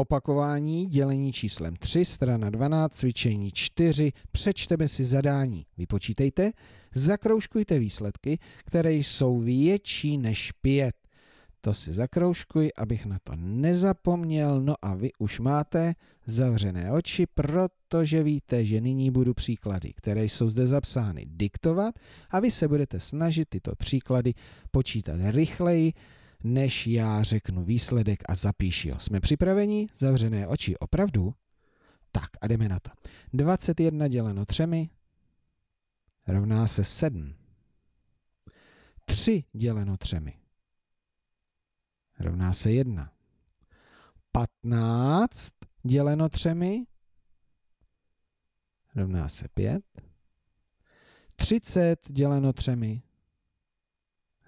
Opakování, dělení číslem 3, strana 12, cvičení 4, přečteme si zadání. Vypočítejte, zakroužkujte výsledky, které jsou větší než 5. To si zakroužkuj, abych na to nezapomněl. No a vy už máte zavřené oči, protože víte, že nyní budu příklady, které jsou zde zapsány, diktovat a vy se budete snažit tyto příklady počítat rychleji, než já řeknu výsledek a zapíši ho. Jsme připraveni? Zavřené oči opravdu? Tak a jdeme na to. 21 děleno 3 rovná se 7. 3 děleno 3 rovná se 1. 15 děleno 3 rovná se 5. 30 děleno 3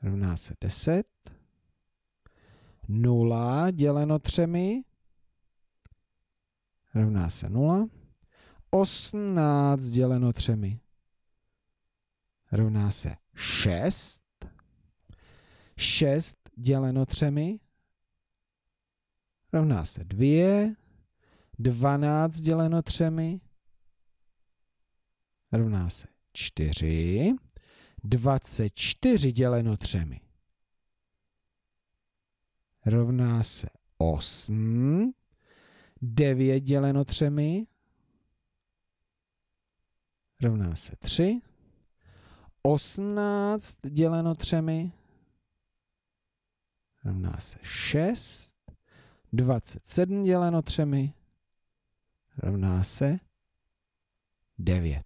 rovná se 10. 0 děleno třemi rovná se 0. 18 děleno třemi rovná se 6. 6 děleno třemi rovná se 2. 12 děleno třemi rovná se 4. 24 děleno třemi rovná se 8. 9 děleno 3 rovná se 3. 18 děleno 3 rovná se 6. 27 děleno 3 rovná se 9.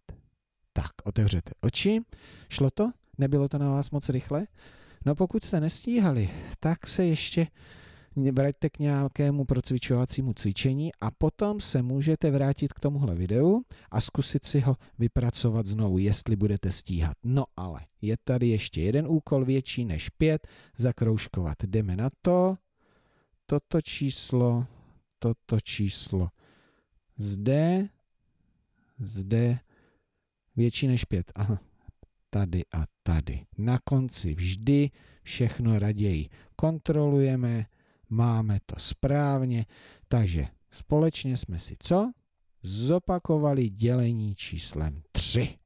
Tak, otevřete oči. Šlo to? Nebylo to na vás moc rychle? No pokud jste nestíhali, tak se ještě vraťte k nějakému procvičovacímu cvičení a potom se můžete vrátit k tomuhle videu a zkusit si ho vypracovat znovu, jestli budete stíhat. No ale je tady ještě jeden úkol větší než pět, zakroužkovat. Jdeme na to, toto číslo, toto číslo. Zde, zde, větší než pět. aha tady a tady. Na konci vždy všechno raději kontrolujeme, máme to správně, takže společně jsme si co? Zopakovali dělení číslem 3.